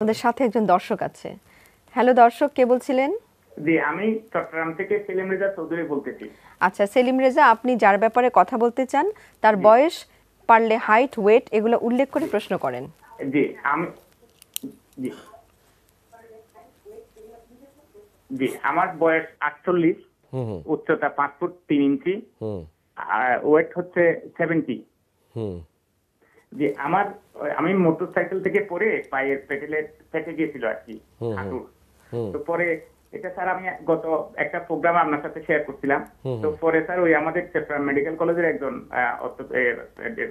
আমাদের সাথে একজন দর্শক আছে হ্যালো দর্শক কে বলছিলেন জি আমি চট্টগ্রাম থেকে সেলিম রেজা চৌধুরী বলতেছি আচ্ছা সেলিম রেজা আপনি যার ব্যাপারে কথা বলতে চান তার বয়স পারলে হাইট ওয়েট এগুলো উল্লেখ করে প্রশ্ন করেন জি আমি জি জি আমার বয়স আটচল্লিশ উচ্চতা পাঁচ ফুট তিন ইঞ্চি আর ওয়েট হচ্ছে সেভেন্টি হুম যে আমার আমি মোটর সাইকেল থেকে পরে পায়ের পেটেলে ফেটে গিয়েছিল আর কি তো পরে এটা স্যার আমি গত একটা প্রোগ্রাম আপনার সাথে শেয়ার করছিলাম তো পরে স্যার ওই আমাদের মেডিকেল কলেজের একজন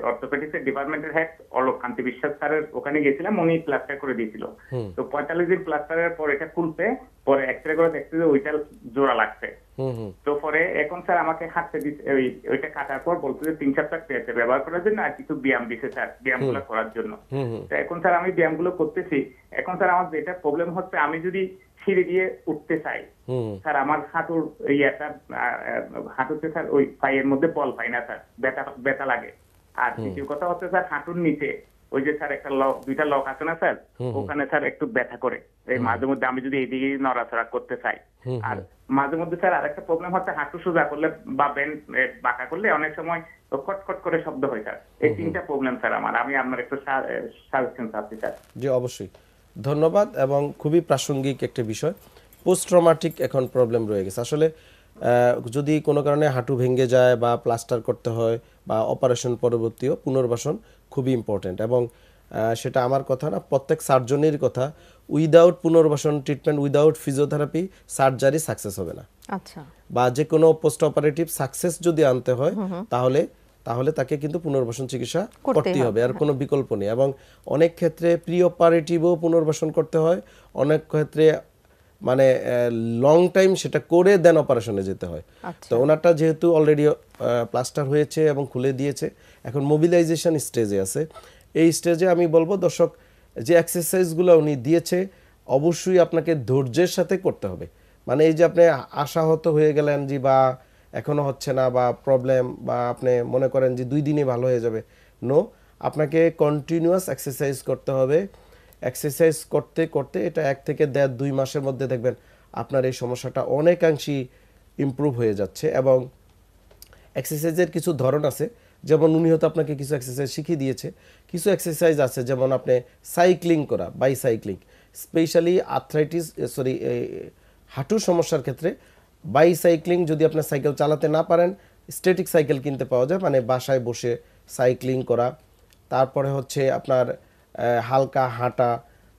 অর্থোপেডিক্স ডিপার্টমেন্টের হেড অলোক কান্তি বিশ্বাস স্যারের ওখানে গেছিলাম উনি প্লাস্টার করে দিয়েছিল তো পঁয়তাল্লিশ দিন প্লাস্টারের পর এটা খুলতে পরে এক্সরে করে দেখছি যে ওইটা জোড়া লাগছে তো পরে এখন স্যার আমাকে হাঁটতে দিতে ওইটা কাটার পর বলতে যে তিন সপ্তাহ পেয়েছে ব্যবহার করার জন্য আর কিছু ব্যায়াম দিছে স্যার ব্যায়াম গুলো করার জন্য তো এখন স্যার আমি ব্যায়াম গুলো করতেছি এখন স্যার আমার যেটা প্রবলেম হচ্ছে আমি যদি সিঁড়ি দিয়ে উঠতে চাই স্যার আমার হাঁটুর ইয়াটা হাঁটুতে স্যার ওই পায়ের মধ্যে বল পাই না স্যার ব্যথা ব্যথা লাগে আর দ্বিতীয় কথা হচ্ছে স্যার হাঁটুর নিচে ওই যে স্যার একটা লক দুইটা লক আছে না স্যার ওখানে স্যার একটু ব্যথা করে এই মাঝে মধ্যে আমি যদি এদিকে নড়াচড়া করতে চাই আর মাঝে মধ্যে স্যার আরেকটা প্রবলেম হচ্ছে হাঁটু সোজা করলে বা বেন বাঁকা করলে অনেক সময় খটখট করে শব্দ হয় স্যার এই তিনটা প্রবলেম স্যার আমার আমি আপনার একটু সাজেশন চাচ্ছি স্যার জি অবশ্যই ধন্যবাদ এবং খুবই প্রাসঙ্গিক একটা বিষয় পোস্ট ট্রমাটিক এখন প্রবলেম রয়ে গেছে আসলে যদি কোনো কারণে হাঁটু ভেঙে যায় বা প্লাস্টার করতে হয় বা অপারেশন পরবর্তীও পুনর্বাসন খুবই ইম্পর্ট্যান্ট এবং সেটা আমার কথা না প্রত্যেক সার্জনের কথা উইদাউট পুনর্বাসন treatment without physiotherapy surgery success হবে না আচ্ছা বা যে কোনো পোস্ট অপারেটিভ সাকসেস যদি আনতে হয় তাহলে তাহলে তাকে কিন্তু পুনর্বাসন চিকিৎসা করতেই হবে আর কোনো বিকল্প নেই এবং অনেক ক্ষেত্রে প্রি অপারেটিভও পুনর্বাসন করতে হয় অনেক ক্ষেত্রে মানে লং টাইম সেটা করে দেন অপারেশনে যেতে হয় আচ্ছা। তো ওনারটা যেহেতু অলরেডি প্লাস্টার হয়েছে এবং খুলে দিয়েছে এখন মোবিলাইজেশন স্টেজে আছে এই স্টেজে আমি বলবো দর্শক যে এক্সারসাইজগুলো উনি দিয়েছে অবশ্যই আপনাকে ধৈর্যের সাথে করতে হবে মানে এই যে আপনি আশাহত হয়ে গেলেন যে বা এখনও হচ্ছে না বা প্রবলেম বা আপনি মনে করেন যে দুই দিনে ভালো হয়ে যাবে নো আপনাকে কন্টিনিউয়াস এক্সারসাইজ করতে হবে এক্সারসাইজ করতে করতে এটা এক থেকে দেড় দুই মাসের মধ্যে দেখবেন আপনার এই সমস্যাটা অনেকাংশই ইম্প্রুভ হয়ে যাচ্ছে এবং এক্সারসাইজের কিছু ধরন আছে যেমন উনি হয়তো আপনাকে কিছু এক্সারসাইজ শিখিয়ে দিয়েছে কিছু এক্সারসাইজ আছে যেমন আপনি সাইক্লিং করা by cycling specially arthritis sorry হাঁটুর সমস্যার ক্ষেত্রে বাই সাইক্লিং যদি আপনার সাইকেল চালাতে না পারেন স্টেটিক সাইকেল কিনতে পাওয়া যায় মানে বাসায় বসে সাইক্লিং করা তারপরে হচ্ছে আপনার হালকা হাঁটা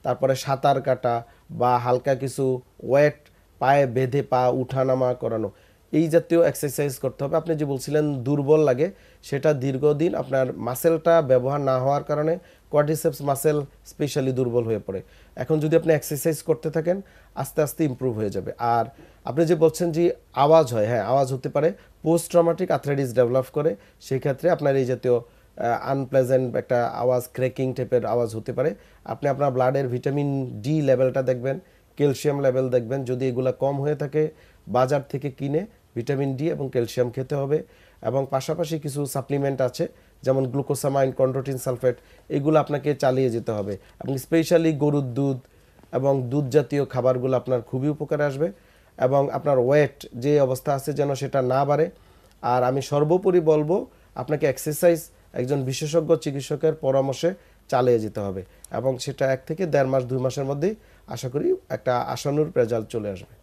তারপরে সাঁতার কাটা বা হালকা কিছু ওয়েট পায়ে বেঁধে পা উঠানামা করানো এই জাতীয় এক্সারসাইজ করতে হবে আপনি যে বলছিলেন দুর্বল লাগে সেটা দীর্ঘদিন আপনার মাসেলটা ব্যবহার না হওয়ার কারণে কোয়াডিসেপস মাসেল স্পেশালি দুর্বল হয়ে পড়ে এখন যদি আপনি এক্সারসাইজ করতে থাকেন আস্তে আস্তে ইম্প্রুভ হয়ে যাবে আর আপনি যে বলছেন যে আওয়াজ হয় হ্যাঁ আওয়াজ হতে পারে পোস্ট ট্রমাটিক আর্থ্রাইটিস ডেভেলপ করে সেক্ষেত্রে আপনার এই জাতীয় আনপ্লেজেন্ট একটা আওয়াজ ক্রেকিং টাইপের আওয়াজ হতে পারে আপনি আপনার ব্লাডের ভিটামিন ডি লেভেলটা দেখবেন ক্যালসিয়াম লেভেল দেখবেন যদি এগুলো কম হয়ে থাকে বাজার থেকে কিনে ভিটামিন ডি এবং ক্যালসিয়াম খেতে হবে এবং পাশাপাশি কিছু সাপ্লিমেন্ট আছে যেমন গ্লুকোসামাইন কন্ড্রোটিন সালফেট এগুলো আপনাকে চালিয়ে যেতে হবে এবং স্পেশালি গরুর দুধ এবং দুধ জাতীয় খাবারগুলো আপনার খুবই উপকারে আসবে এবং আপনার ওয়েট যে অবস্থা আছে যেন সেটা না বাড়ে আর আমি সর্বোপরি বলবো আপনাকে এক্সারসাইজ একজন বিশেষজ্ঞ চিকিৎসকের পরামর্শে চালিয়ে যেতে হবে এবং সেটা এক থেকে দেড় মাস দুই মাসের মধ্যেই আশা করি একটা আসানুর রেজাল্ট চলে আসবে